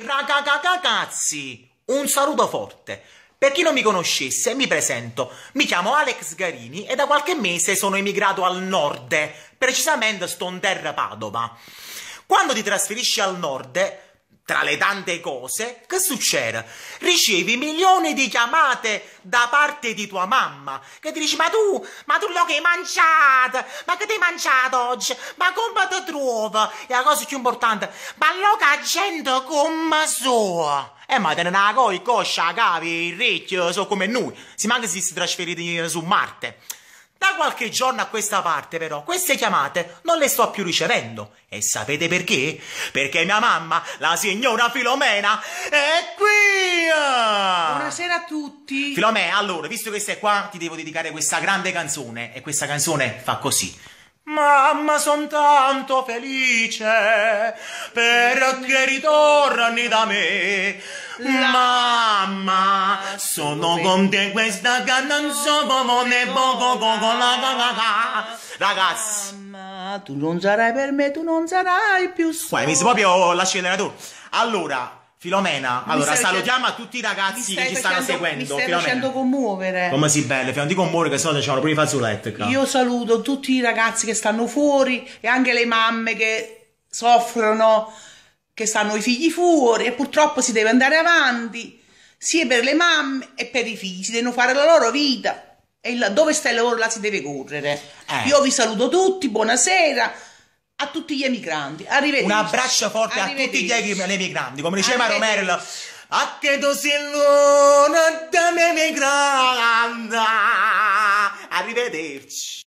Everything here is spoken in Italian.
Raga cazzi! Un saluto forte! Per chi non mi conoscesse, mi presento. Mi chiamo Alex Garini e da qualche mese sono emigrato al nord, precisamente sto in terra Padova. Quando ti trasferisci al nord, tra le tante cose, che succede? Ricevi milioni di chiamate da parte di tua mamma che ti dice ma tu, ma tu lo che hai mangiato, ma che ti hai mangiato oggi, ma come ti trovi? E la cosa più importante, ma lo che gente come sua? E eh, ma te ne una coi, coscia, capi, il ricchio, so come noi, si manca si trasferiti su Marte. Da qualche giorno a questa parte però queste chiamate non le sto più ricevendo. E sapete perché? Perché mia mamma, la signora Filomena, è qui! Buonasera a tutti! Filomena, allora, visto che sei qua, ti devo dedicare questa grande canzone. E questa canzone fa così. Mamma, son tanto felice perché ritorni da me mamma sono con te questa che non so come Ragazzi, mamma, tu non sarai per me tu non sarai più solo qua hai messo proprio l'acceleratore allora Filomena, allora salutiamo facendo, a tutti i ragazzi che ci stanno seguendo. Mi stai Filomena. facendo commuovere. Come si belle, non ti commuovere che sennò no, c'hanno pure i fazzoletti Io saluto tutti i ragazzi che stanno fuori e anche le mamme che soffrono che stanno i figli fuori e purtroppo si deve andare avanti, sia per le mamme e per i figli, si devono fare la loro vita e là, dove sta il lavoro la si deve correre. Eh. Io vi saluto tutti, buonasera a tutti gli emigranti, arrivederci. Un abbraccio forte a tutti gli emigranti, come diceva Romero A che tu sei l'una dell'emigrante, arrivederci.